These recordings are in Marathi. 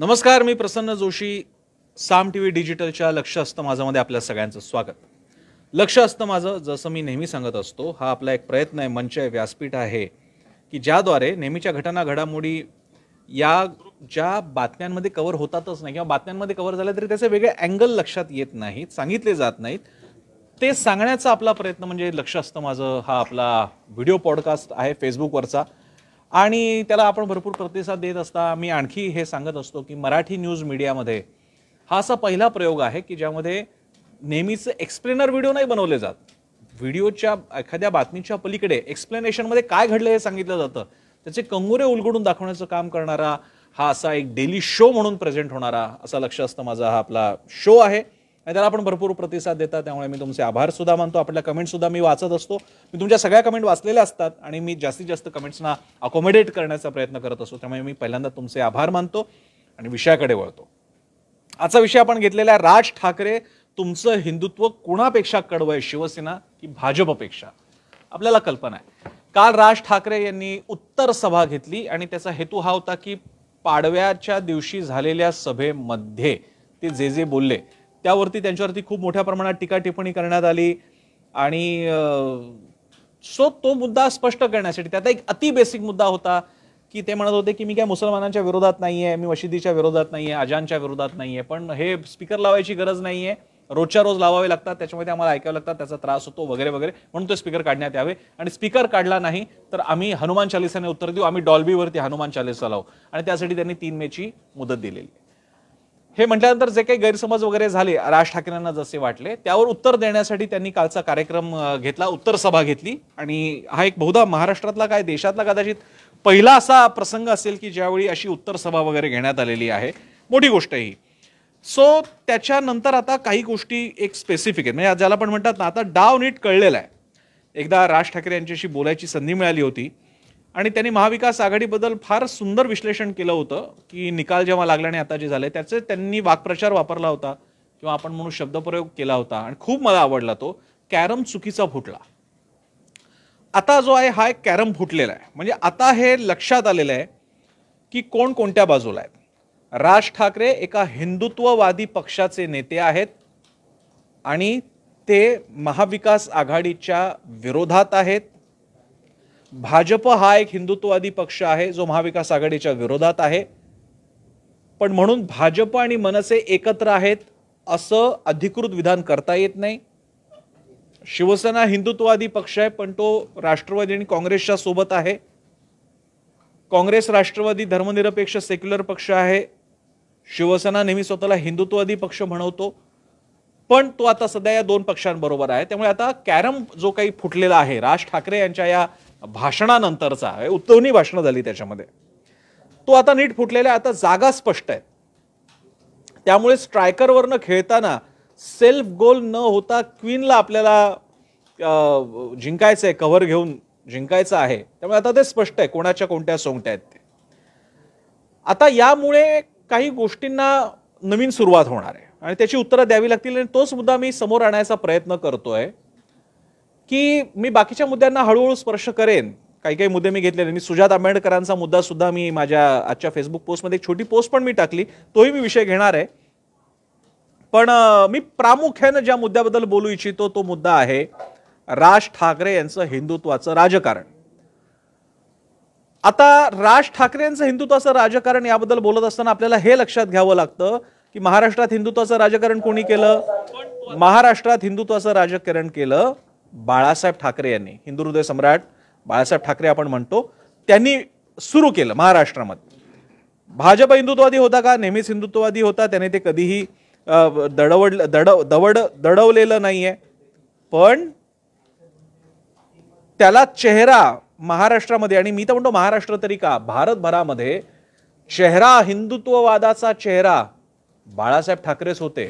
नमस्कार मी प्रसन्न जोशी साम टी व्ही डिजिटलच्या लक्ष असतं माझ्यामध्ये आपल्या सगळ्यांचं स्वागत लक्ष असतं माझं जसं मी नेहमी सांगत असतो हा आपला एक प्रयत्न आहे मंच आहे व्यासपीठ आहे की ज्याद्वारे नेहमीच्या घटना घडामोडी या ज्या बातम्यांमध्ये कवर होतातच नाही किंवा बातम्यांमध्ये कव्हर झाल्या तरी त्याचे वेगळे अँगल लक्षात येत नाहीत सांगितले जात नाहीत ते सांगण्याचा आपला प्रयत्न म्हणजे लक्ष असतं माझं हा आपला व्हिडिओ पॉडकास्ट आहे फेसबुकवरचा आणि त्याला आपण भरपूर प्रतिसाद देत असता मी आणखी हे सांगत असतो की मराठी न्यूज मीडियामध्ये हा असा पहिला प्रयोग आहे की ज्यामध्ये नेहमीचं एक्सप्लेनर व्हिडिओ नाही बनवले जात व्हिडिओच्या एखाद्या बातमीच्या पलीकडे एक्सप्लेनेशनमध्ये काय घडलं हे सांगितलं जातं त्याचे कंगुरे उलगडून दाखवण्याचं काम करणारा हा असा एक डेली शो म्हणून प्रेझेंट होणारा असा लक्ष असतं माझा हा आपला शो आहे त्याला आपण भरपूर प्रतिसाद देता त्यामुळे मी तुमचे आभार सुद्धा मानतो आपल्या कमेंट सुद्धा मी वाचत असतो मी तुमच्या सगळ्या कमेंट वाचलेल्या असतात आणि मी जास्तीत जास्त कमेंट्सना अकोमोडेट करण्याचा प्रयत्न करत असतो त्यामुळे मी पहिल्यांदा तुमचे आभार मानतो आणि विषयाकडे वळतो आजचा विषय आपण घेतलेला राज ठाकरे तुमचं हिंदुत्व कुणापेक्षा कडवं आहे शिवसेना की भाजपपेक्षा आपल्याला कल्पना आहे काल राज ठाकरे यांनी उत्तर सभा घेतली आणि त्याचा हेतू हा होता की पाडव्याच्या दिवशी झालेल्या सभेमध्ये ते जे जे बोलले त्यावरती त्यांच्यावरती खूप मोठ्या प्रमाणात टीका टिप्पणी करण्यात आली आणि सो तो मुद्दा स्पष्ट करण्यासाठी त्याचा एक अति बेसिक मुद्दा होता की ते म्हणत होते की मी काय मुसलमानांच्या विरोधात नाही आहे मी मशिदीच्या विरोधात नाही आहे अजानच्या विरोधात नाही आहे पण हे स्पीकर लावायची गरज नाही आहे रोजच्या रोज लावावे लागतात त्याच्यामध्ये आम्हाला ऐकावे लागतात त्याचा त्रास होतो वगैरे वगैरे म्हणून तो स्पीकर काढण्यात यावे आणि स्पीकर काढला नाही तर आम्ही हनुमान चालिसाने उत्तर देऊ आम्ही डॉल्बीवरती हनुमान चालिसा लावू आणि त्यासाठी त्यांनी तीन मेची मुदत दिलेली हे म्हटल्यानंतर जे काही गैरसमज वगैरे झाले राज ठाकरेंना जसे वाटले त्यावर उत्तर देण्यासाठी त्यांनी कालचा कार्यक्रम घेतला उत्तर सभा घेतली आणि हा एक बहुधा महाराष्ट्रातला काय देशातला कदाचित पहिला असा प्रसंग असेल की ज्यावेळी अशी उत्तर सभा वगैरे घेण्यात आलेली आहे मोठी गोष्ट ही सो त्याच्यानंतर आता काही गोष्टी एक स्पेसिफिक आहेत म्हणजे ज्याला पण म्हणतात ना आता डाव नीट कळलेला आहे एकदा राज ठाकरे यांच्याशी बोलायची संधी मिळाली होती आणि त्यांनी महाविकास आघाडीबद्दल फार सुंदर विश्लेषण केलं होतं की निकाल जेव्हा लागला आणि आता जे झाले त्याचे त्यांनी वाक्प्रचार वापरला होता किंवा आपण म्हणून शब्दप्रयोग केला होता आणि खूप मला आवडला तो कॅरम चुकीचा फुटला आता जो आहे हा एक कॅरम फुटलेला आहे म्हणजे आता हे लक्षात आलेलं आहे की कोण कोणत्या बाजूला आहे राज ठाकरे एका हिंदुत्ववादी पक्षाचे नेते आहेत आणि ते महाविकास आघाडीच्या विरोधात आहेत भाजप हा एक हिंदुत्ववादी पक्ष आहे जो महाविकास आघाडीच्या विरोधात आहे पण म्हणून भाजप आणि मनसे एकत्र आहेत असं अधिकृत विधान करता येत नाही शिवसेना हिंदुत्ववादी पक्ष आहे पण तो राष्ट्रवादी आणि काँग्रेसच्या सोबत आहे काँग्रेस राष्ट्रवादी धर्मनिरपेक्ष सेक्युलर पक्ष आहे शिवसेना नेहमी स्वतःला हिंदुत्ववादी पक्ष म्हणवतो पण तो आता सध्या या दोन पक्षांबरोबर आहे त्यामुळे आता कॅरम जो काही फुटलेला आहे राज ठाकरे यांच्या या भाषणानंतरचा आहे भाषणं झाली त्याच्यामध्ये तो आता नीट फुटलेला आता जागा स्पष्ट आहेत त्यामुळे स्ट्रायकरवरनं खेळताना सेल्फ गोल न होता क्वीनला आपल्याला जिंकायचं आहे कव्हर घेऊन जिंकायचं आहे त्यामुळे आता ते स्पष्ट आहे कोणाच्या कोणत्या सोंगट्या आहेत ते आता यामुळे काही गोष्टींना नवीन सुरुवात होणार आहे आणि त्याची उत्तरं द्यावी लागतील आणि तोच मुद्दा मी समोर आणायचा प्रयत्न करतोय की मी बाकीच्या मुद्द्यांना हळूहळू स्पर्श करेन काही काही मुद्दे मी घेतलेले मी सुजात आंबेडकरांचा मुद्दा सुद्धा मी माझ्या आजच्या फेसबुक पोस्टमध्ये एक छोटी पोस्ट पण मी टाकली तोही मी विषय घेणार आहे पण मी प्रामुख्यानं ज्या मुद्द्याबद्दल बोलू इच्छितो तो मुद्दा आहे राज ठाकरे यांचं हिंदुत्वाचं राजकारण आता राज ठाकरे यांचं हिंदुत्वाचं राजकारण याबद्दल बोलत असताना आपल्याला हे लक्षात घ्यावं लागतं की महाराष्ट्रात हिंदुत्वाचं राजकारण कोणी केलं महाराष्ट्रात हिंदुत्वाचं राजकारण केलं बाळासाहेब ठाकरे यांनी हिंदू हृदय सम्राट बाळासाहेब ठाकरे आपण म्हणतो त्यांनी सुरू केलं महाराष्ट्रामध्ये भाजप हिंदुत्ववादी होता का नेहमीच हिंदुत्ववादी होता त्याने ते कधीही दडवड दडव दवड दडवलेलं नाही आहे पण त्याला चेहरा महाराष्ट्रामध्ये आणि मी तर म्हणतो महाराष्ट्र तरी का भारतभरामध्ये चेहरा हिंदुत्ववादाचा चेहरा बाळासाहेब ठाकरेच होते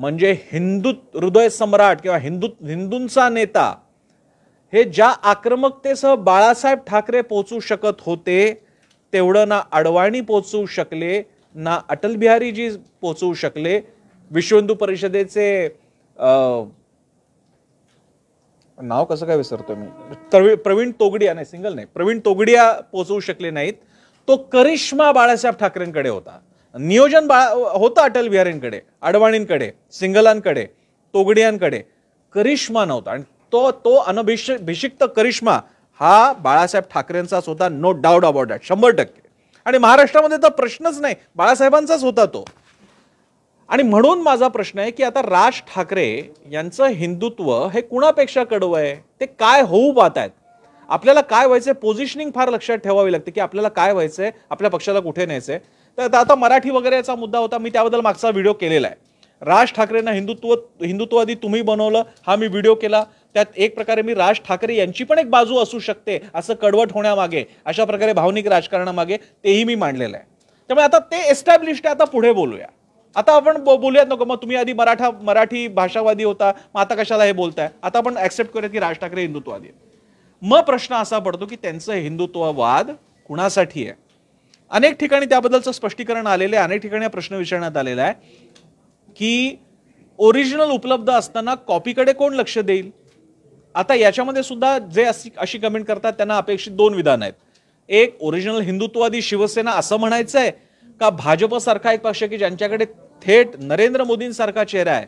म्हणजे हिंदू हृदय सम्राट किंवा हिंदू हिंदूंचा नेता हे ज्या आक्रमकतेसह बाळासाहेब ठाकरे पोचू शकत होते तेवढं ना अडवाणी पोचू शकले ना अटलबिहारीजी पोचवू शकले विश्व हिंदू परिषदेचे नाव कसं काय विसरतो मी प्रवीण तोगडिया नाही सिंगल नाही प्रवीण तोगडिया पोचवू शकले नाहीत तो करिश्मा बाळासाहेब ठाकरेंकडे होता नियोजन बा होतं अटल बिहारींकडे अडवाणींकडे सिंगलांकडे तोगडियांकडे करिश्मा नव्हता आणि तो तो अनभिष भिषिक्त करिश्मा हा बाळासाहेब ठाकरेंचाच होता नो डाऊट अबाउट दॅट शंभर टक्के आणि महाराष्ट्रामध्ये तर प्रश्नच नाही बाळासाहेबांचाच होता तो आणि म्हणून माझा प्रश्न आहे की आता राज ठाकरे यांचं हिंदुत्व हे कुणापेक्षा कडवं आहे ते काय होऊ पाहत आहेत आपल्याला काय व्हायचं पोझिशनिंग फार लक्षात ठेवावी लागते की आपल्याला काय व्हायचंय आपल्या पक्षाला कुठे न्यायचंय तर आता मराठी वगैरे याचा मुद्दा होता मी त्याबद्दल मागचा व्हिडिओ केलेला आहे राज ठाकरेंना हिंदुत्व हिंदुत्ववादी तुम्ही बनवलं हा मी व्हिडिओ केला त्यात एक प्रकारे मी राज ठाकरे यांची पण एक बाजू असू शकते असं कडवट होण्यामागे अशा प्रकारे भावनिक राजकारणामागे तेही मी मांडलेलं आहे त्यामुळे आता ते एस्टॅब्लिश आहे आता पुढे बोलूया आता आपण बोलूयात नको मग तुम्ही आधी मराठा मराठी भाषावादी होता मग आता कशाला हे बोलताय आता आपण ॲक्सेप्ट करूयात की राज ठाकरे हिंदुत्ववादी मग प्रश्न असा पडतो की त्यांचं हिंदुत्ववाद कुणासाठी आहे अनेक ठिकाणी त्याबद्दलचं स्पष्टीकरण आलेलं आहे अनेक ठिकाणी हा प्रश्न विचारण्यात आलेला आहे की ओरिजिनल उपलब्ध असताना कॉपीकडे कोण लक्ष देईल आता याच्यामध्ये सुद्धा जे अशी अशी कमेंट करतात त्यांना अपेक्षित दोन विधान आहेत एक ओरिजिनल हिंदुत्ववादी शिवसेना असं म्हणायचं आहे का भाजपसारखा एक पक्ष की ज्यांच्याकडे थेट नरेंद्र मोदींसारखा चेहरा आहे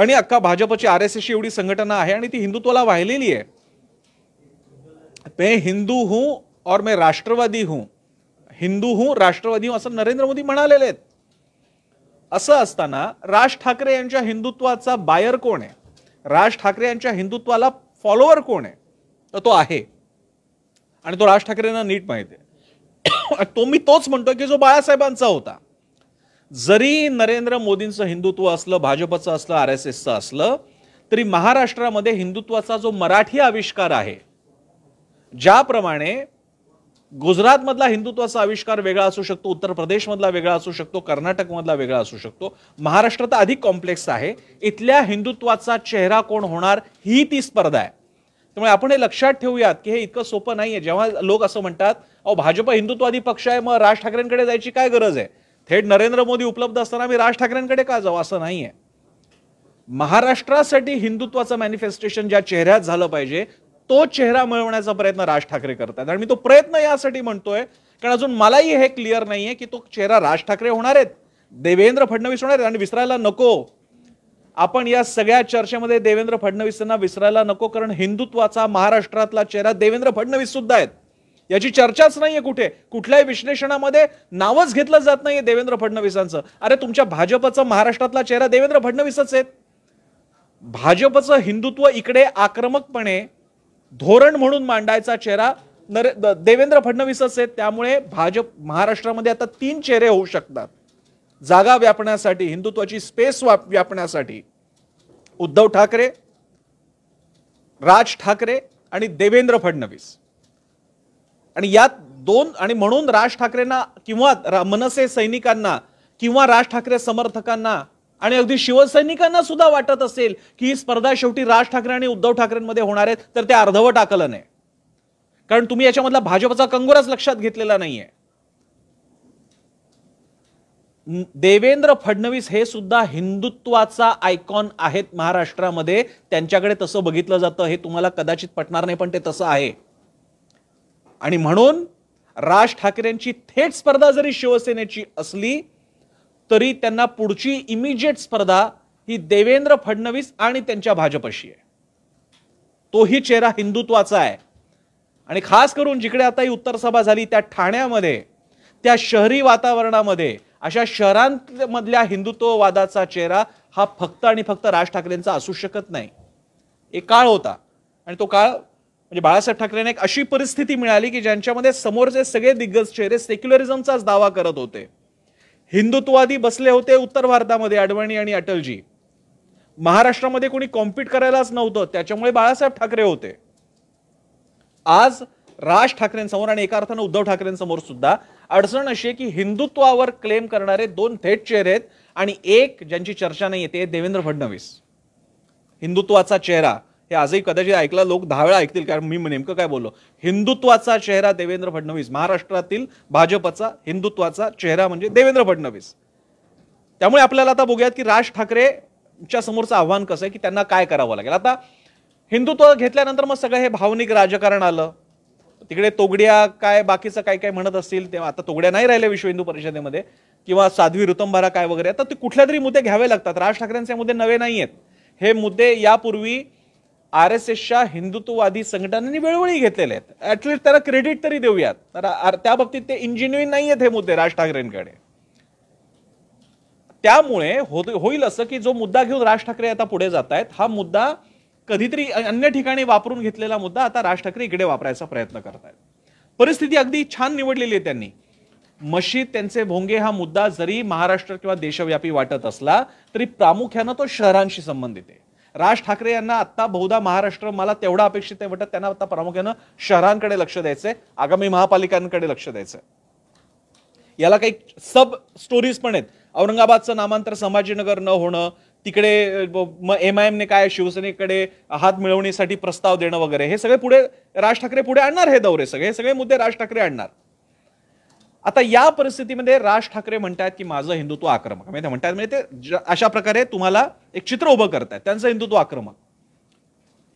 आणि अख्खा भाजपची आर एस एसची एवढी संघटना आहे आणि ती हिंदुत्वाला वाहिलेली आहे पे हिंदू हूं और मैं राष्ट्रवादी हूं हिंदू हूं राष्ट्रवादी हूं असं नरेंद्र मोदी म्हणालेले आहेत असं असताना राज ठाकरे यांच्या हिंदुत्वाचा बायर कोण आहे राज ठाकरे यांच्या हिंदुत्वाला फॉलोअर कोण आहे तर तो आहे आणि तो राज ठाकरेंना नीट माहिती आहे तो मी तोच म्हणतो की जो बाळासाहेबांचा होता जरी नरेंद्र मोदींचं हिंदुत्व असलं भाजपचं असलं आर एस एसचं असलं तरी महाराष्ट्रामध्ये हिंदुत्वाचा जो मराठी आविष्कार आहे ज्याप्रमाणे गुजरातमधला हिंदुत्वाचा आविष्कार वेगळा असू शकतो उत्तर प्रदेशमधला वेगळा असू शकतो कर्नाटकमधला वेगळा असू शकतो महाराष्ट्र तर अधिक कॉम्प्लेक्स आहे इथल्या हिंदुत्वाचा चेहरा कोण होणार ही ती स्पर्धा आहे त्यामुळे आपण हे लक्षात ठेवूयात की हे इतकं सोपं आहे जेव्हा लोक असं म्हणतात अहो भाजप हिंदुत्वादी पक्ष आहे मग राज ठाकरेंकडे जायची काय गरज आहे थेट नरेंद्र मोदी उपलब्ध असताना मी राज ठाकरेंकडे का जाऊ असं नाही आहे महाराष्ट्रासाठी हिंदुत्वाचं मॅनिफेस्टेशन ज्या चेहऱ्यात झालं पाहिजे तो चेहरा मिळवण्याचा प्रयत्न राज ठाकरे करतात आणि मी तो प्रयत्न यासाठी म्हणतोय कारण अजून मलाही हे क्लिअर नाहीये की तो चेहरा राज ठाकरे होणार आहेत देवेंद्र फडणवीस होणार आहेत आणि विसरायला नको आपण या सगळ्या चर्चेमध्ये देवेंद्र फडणवीस यांना विसरायला नको कारण हिंदुत्वाचा महाराष्ट्रातला चेहरा देवेंद्र फडणवीस सुद्धा आहेत याची चर्चाच नाहीये कुठे कुठल्याही विश्लेषणामध्ये नावच घेतलं जात नाहीये देवेंद्र फडणवीसांचं अरे तुमच्या भाजपचा महाराष्ट्रातला चेहरा देवेंद्र फडणवीसच आहेत भाजपचं हिंदुत्व इकडे आक्रमकपणे धोरण म्हणून मांडायचा चेहरा नरे देवेंद्र फडणवीसच आहे त्यामुळे भाजप महाराष्ट्रामध्ये आता तीन चेहरे होऊ शकतात जागा व्यापण्यासाठी हिंदुत्वाची स्पेस व्यापण्यासाठी उद्धव ठाकरे राज ठाकरे आणि देवेंद्र फडणवीस आणि यात दोन आणि म्हणून राज ठाकरेंना किंवा मनसे सैनिकांना किंवा राज ठाकरे समर्थकांना आणि अगदी शिवसैनिकांना सुद्धा वाटत असेल की ही स्पर्धा शेवटी राज ठाकरे आणि उद्धव ठाकरेंमध्ये होणार आहेत तर ते अर्धवट आकलन आहे कारण तुम्ही याच्यामधला भाजपचा कंगोराच लक्षात घेतलेला नाहीये देवेंद्र फडणवीस हे सुद्धा हिंदुत्वाचा आयकॉन आहेत महाराष्ट्रामध्ये त्यांच्याकडे तसं बघितलं जातं हे तुम्हाला कदाचित पटणार नाही पण ते तसं आहे आणि म्हणून राज ठाकरेंची थेट स्पर्धा जरी शिवसेनेची असली तरी त्यांना पुढची इमिजिएट स्पर्धा ही देवेंद्र फडणवीस आणि त्यांच्या भाजपशी आहे तोही चेहरा हिंदुत्वाचा आहे आणि खास करून जिकडे आता ही उत्तर सभा झाली त्या ठाण्यामध्ये त्या शहरी वातावरणामध्ये अशा शहरांमधल्या हिंदुत्ववादाचा चेहरा हा फक्त आणि फक्त राज ठाकरेंचा असू शकत नाही एक काळ होता आणि तो काळ म्हणजे बाळासाहेब ठाकरेंना एक अशी परिस्थिती मिळाली की ज्यांच्यामध्ये समोरचे सगळे दिग्गज चेहरे सेक्युलरिझमचाच दावा करत होते हिंदुत्ववादी बसले होते उत्तर भारतामध्ये अडवाणी आणि अटलजी महाराष्ट्रामध्ये कोणी कॉम्पिट करायलाच नव्हतं त्याच्यामुळे बाळासाहेब ठाकरे होते आज राज ठाकरेंसमोर आणि एका अर्थानं उद्धव ठाकरेंसमोर सुद्धा अडचण अशी आहे की हिंदुत्वावर क्लेम करणारे दोन थेट चेहरे आहेत आणि एक ज्यांची चर्चा नाही येते देवेंद्र फडणवीस हिंदुत्वाचा चेहरा हे आजही कदाचित ऐकलं लोक दहा वेळा ऐकतील कारण मी नेमकं काय बोललो हिंदुत्वाचा चेहरा देवेंद्र फडणवीस महाराष्ट्रातील भाजपचा हिंदुत्वाचा चेहरा म्हणजे देवेंद्र फडणवीस त्यामुळे आपल्याला आता बघूयात की राज ठाकरेच्या समोरचं आव्हान कसं आहे की त्यांना काय करावं लागेल आता हिंदुत्व घेतल्यानंतर मग सगळं हे भावनिक राजकारण आलं तिकडे तोगड्या काय बाकीचं काय काय म्हणत असतील तेव्हा आता तोगड्या नाही राहिल्या विश्व हिंदू परिषदेमध्ये किंवा साध्वी ऋतंभरा काय वगैरे आता ते कुठल्या तरी मुद्दे घ्यावे लागतात राज ठाकरेंचे मुद्दे नवे नाही आहेत हे मुद्दे यापूर्वी आर एस एसच्या हिंदुत्ववादी संघटनांनी वेळोवेळी घेतलेले आहेत ॲटलिस्ट त्याला क्रेडिट तरी देऊयात तर त्या बाबतीत ते इंजिनिअरिंग नाही आहेत हे मुद्दे राज ठाकरेंकडे त्यामुळे होईल असं की जो मुद्दा घेऊन राज ठाकरे आता पुढे जात आहेत हा मुद्दा कधीतरी अन्य ठिकाणी वापरून घेतलेला मुद्दा आता राज ठाकरे इकडे वापरायचा प्रयत्न करत आहेत परिस्थिती अगदी छान निवडलेली आहे त्यांनी मशीद त्यांचे भोंगे हा मुद्दा जरी महाराष्ट्र किंवा देशव्यापी वाटत असला तरी प्रामुख्यानं तो शहरांशी संबंधित आहे राज ठाकरे यांना आत्ता बहुधा महाराष्ट्र मला तेवढा अपेक्षित आहे वाटत त्यांना आता प्रामुख्यानं शहरांकडे लक्ष द्यायचंय आगामी महापालिकांकडे लक्ष द्यायचं याला काही सब स्टोरीज पण आहेत औरंगाबादचं नामांतर संभाजीनगर न होणं तिकडे एम आय एमने काय शिवसेनेकडे हात मिळवण्यासाठी प्रस्ताव देणं वगैरे हे सगळे पुढे राज ठाकरे पुढे आणणार हे दौरे सगळे हे सगळे मुद्दे राज ठाकरे आणणार आता या परिस्थितीमध्ये राज ठाकरे म्हणतात की माझं हिंदुत्व आक्रमक म्हणजे म्हणतात म्हणजे ते अशा प्रकारे तुम्हाला एक चित्र उभं करतायत त्यांचं हिंदुत्व आक्रमक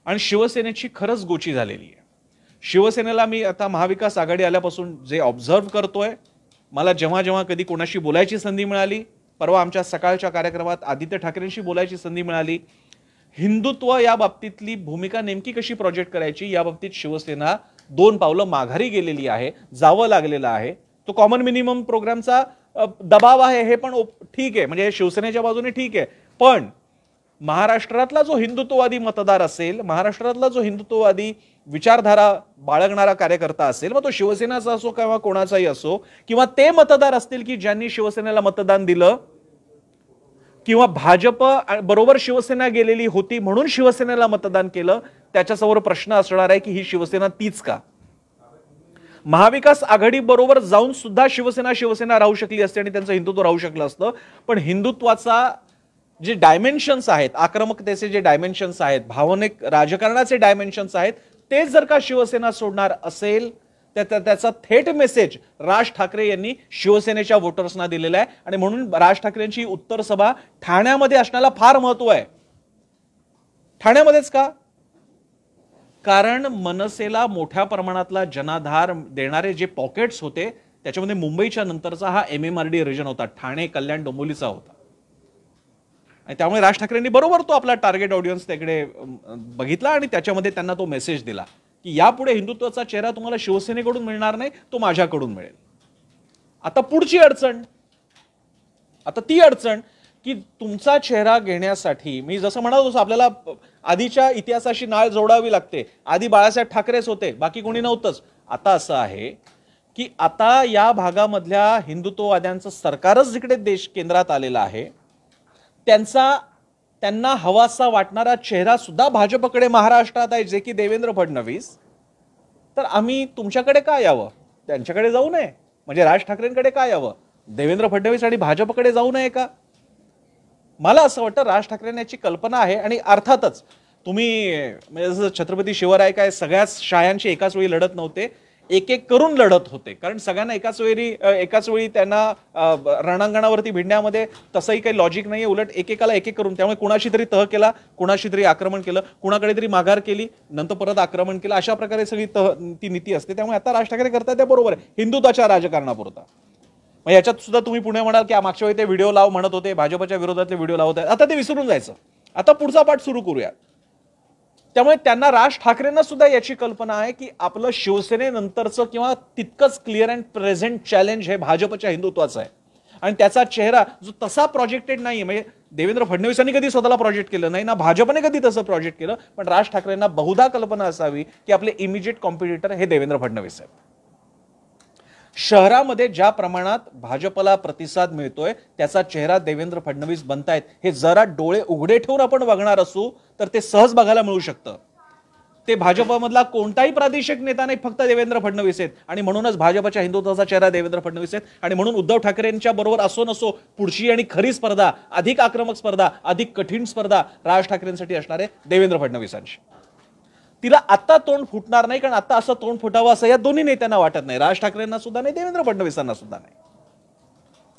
आणि शिवसेनेची खरंच गोची झालेली आहे शिवसेनेला मी आता महाविकास आघाडी आल्यापासून जे ऑब्झर्व करतोय मला जेव्हा जेव्हा कधी कोणाशी बोलायची संधी मिळाली परवा आमच्या सकाळच्या कार्यक्रमात आदित्य ठाकरेंशी बोलायची संधी मिळाली हिंदुत्व या बाबतीतली भूमिका नेमकी कशी प्रोजेक्ट करायची या बाबतीत शिवसेना दोन पावलं माघारी गेलेली आहे जावं लागलेलं आहे तो कॉमन मिनिमम प्रोग्रामचा दबाव आहे हे पण ठीक आहे म्हणजे शिवसेनेच्या बाजूने ठीक आहे पण महाराष्ट्रातला जो हिंदुत्ववादी मतदार असेल महाराष्ट्रातला जो हिंदुत्ववादी विचारधारा बाळगणारा कार्यकर्ता असेल मग तो शिवसेनाचा असो किंवा कोणाचाही असो किंवा ते मतदार असतील की ज्यांनी शिवसेनेला मतदान दिलं किंवा भाजप बरोबर शिवसेना गेलेली होती म्हणून शिवसेनेला मतदान केलं त्याच्यासमोर प्रश्न असणार आहे की ही शिवसेना तीच का महाविकास आघाडीबरोबर जाऊन सुद्धा शिवसेना शिवसेना राहू शकली असते आणि त्यांचं हिंदुत्व राहू शकलं असतं पण हिंदुत्वाचा जे डायमेन्शन्स आहेत आक्रमकतेचे जे डायमेन्शन्स आहेत भावनिक राजकारणाचे डायमेन्शन्स आहेत ते जर का शिवसेना सोडणार असेल तर त्याचा थेट मेसेज राज ठाकरे यांनी शिवसेनेच्या वोटर्सना दिलेला आहे आणि म्हणून राज ठाकरेंची उत्तर सभा ठाण्यामध्ये असण्याला फार महत्व आहे ठाण्यामध्येच का कारण मनसेला मोठ्या प्रमाणातला जनाधार देणारे जे पॉकेट्स होते त्याच्यामध्ये मुंबईच्या नंतरचा हा M M R D region होता ठाणे कल्याण डोंबोलीचा होता आणि त्यामुळे राज ठाकरेंनी बरोबर तो आपला टार्गेट ऑडियन्स त्याकडे बघितला आणि त्याच्यामध्ये त्यांना तो मेसेज दिला की यापुढे हिंदुत्वाचा चेहरा तुम्हाला शिवसेनेकडून मिळणार नाही तो माझ्याकडून मिळेल आता पुढची अडचण आता ती अडचण की तुमचा चेहरा घेण्यासाठी मी जसं म्हणालो तसं आपल्याला आधीच्या इतिहासाशी नाळ जोडावी लागते आधी बाळासाहेब ठाकरेच होते बाकी कोणी नव्हतंच आता असं आहे की आता या भागामधल्या हिंदुत्ववाद्यांचं सरकारच जिकडे देश केंद्रात आलेलं आहे त्यांचा त्यांना हवासा वाटणारा चेहरा सुद्धा भाजपकडे महाराष्ट्रात आहे जे की देवेंद्र फडणवीस तर आम्ही तुमच्याकडे का यावं त्यांच्याकडे जाऊ नये म्हणजे राज ठाकरेंकडे का यावं देवेंद्र फडणवीस आणि भाजपकडे जाऊ नये का मला असं वाटतं राज ठाकरेंनी याची कल्पना आहे आणि अर्थातच तुम्ही म्हणजे जसं छत्रपती शिवराय काय सगळ्याच शायांशी एकाच वेळी लढत नव्हते एक एक करून लढत होते कारण सगळ्यांना एकाच वेळी एकाच वेळी त्यांना रणांगणावरती भिडण्यामध्ये तसंही काही लॉजिक नाही उलट एकेकाला एक एक करून त्यामुळे कुणाशी तरी तह केला कुणाशी तरी आक्रमण केलं कुणाकडे तरी माघार केली नंतर परत आक्रमण केलं अशा प्रकारे सगळी तह ती नीती असते त्यामुळे आता राज ठाकरे करतात त्या बरोबर हिंदुत्वाच्या राजकारणापुरता मग याच्यात सुद्धा तुम्ही पुणे म्हणाल की मागच्या वेळी ते व्हिडिओ लाव म्हणत होते भाजपच्या विरोधातले व्हिडिओ लावत आहेत आता ते विसरून जायचं आता पुढचा पाठ सुरू करूया त्यामुळे त्यांना राज ठाकरेंना सुद्धा याची कल्पना आहे की आपलं शिवसेनेनंतरचं किंवा तितकंच क्लिअर अँड प्रेझेंट चॅलेंज हे भाजपच्या हिंदुत्वाचं आहे आणि त्याचा चेहरा जो तसा प्रोजेक्टेड नाही म्हणजे देवेंद्र फडणवीसांनी कधी स्वतःला प्रोजेक्ट केलं नाही ना भाजपने कधी तसं प्रोजेक्ट केलं पण राज ठाकरेंना बहुधा कल्पना असावी की आपले इमिजिएट कॉम्पिटिटर हे देवेंद्र फडणवीस आहेत शहरामध्ये ज्या प्रमाणात भाजपला प्रतिसाद मिळतोय त्याचा चेहरा देवेंद्र फडणवीस बनतायत हे जरा डोळे उघडे ठेवून आपण बघणार असू तर ते सहज बघायला मिळू शकतं ते भाजपमधला कोणताही प्रादेशिक नेता नाही फक्त देवेंद्र फडणवीस आहेत आणि म्हणूनच भाजपच्या हिंदुत्वाचा चेहरा देवेंद्र फडणवीस आहेत आणि म्हणून उद्धव ठाकरेंच्या बरोबर असो नसो पुढची आणि खरी स्पर्धा अधिक आक्रमक स्पर्धा अधिक कठीण स्पर्धा राज ठाकरेंसाठी असणार आहे देवेंद्र फडणवीसांची तिला आता तोंड फुटणार नाही कारण आता असं तोंड फुटावं असं या दोन्ही नेत्यांना वाटत नाही राज ठाकरेंना सुद्धा नाही देवेंद्र फडणवीसांना सुद्धा नाही